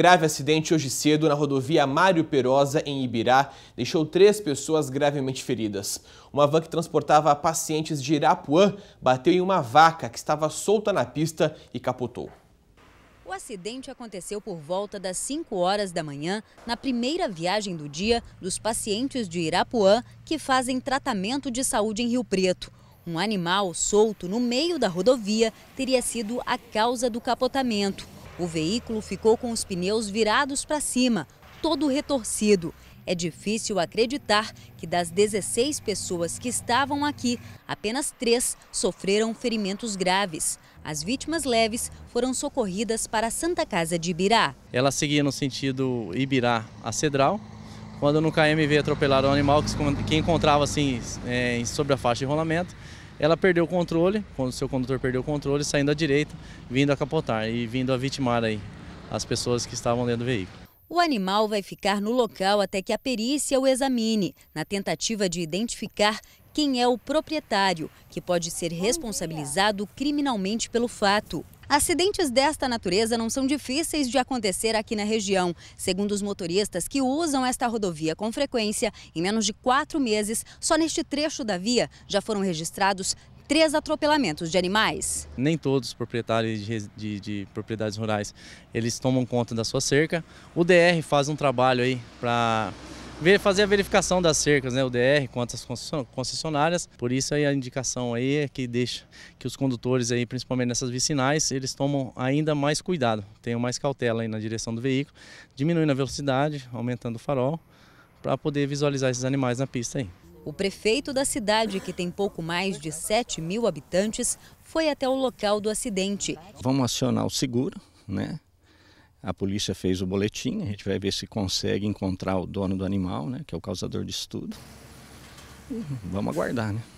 Grave acidente hoje cedo na rodovia Mário Perosa, em Ibirá, deixou três pessoas gravemente feridas. Uma van que transportava pacientes de Irapuã bateu em uma vaca que estava solta na pista e capotou. O acidente aconteceu por volta das 5 horas da manhã, na primeira viagem do dia dos pacientes de Irapuã que fazem tratamento de saúde em Rio Preto. Um animal solto no meio da rodovia teria sido a causa do capotamento. O veículo ficou com os pneus virados para cima, todo retorcido. É difícil acreditar que das 16 pessoas que estavam aqui, apenas três sofreram ferimentos graves. As vítimas leves foram socorridas para a Santa Casa de Ibirá. Ela seguia no sentido Ibirá a Cedral, quando no KM veio atropelar um animal que, que encontrava assim é, sobre a faixa de rolamento ela perdeu o controle, quando o seu condutor perdeu o controle, saindo à direita, vindo a capotar e vindo a vitimar aí as pessoas que estavam dentro do veículo. O animal vai ficar no local até que a perícia o examine, na tentativa de identificar quem é o proprietário, que pode ser responsabilizado criminalmente pelo fato. Acidentes desta natureza não são difíceis de acontecer aqui na região. Segundo os motoristas que usam esta rodovia com frequência, em menos de quatro meses, só neste trecho da via já foram registrados três atropelamentos de animais. Nem todos os proprietários de, de, de, propriedades rurais eles tomam conta da sua cerca. O DR faz um trabalho aí para fazer a verificação das cercas, né, o DR, quanto às concessionárias. Por isso aí a indicação aí é que deixa que os condutores aí, principalmente nessas vicinais, eles tomam ainda mais cuidado, tenham mais cautela aí na direção do veículo, diminuindo a velocidade, aumentando o farol, para poder visualizar esses animais na pista aí. O prefeito da cidade, que tem pouco mais de 7 mil habitantes, foi até o local do acidente. Vamos acionar o seguro, né? A polícia fez o boletim, a gente vai ver se consegue encontrar o dono do animal, né, que é o causador disso tudo. vamos aguardar, né?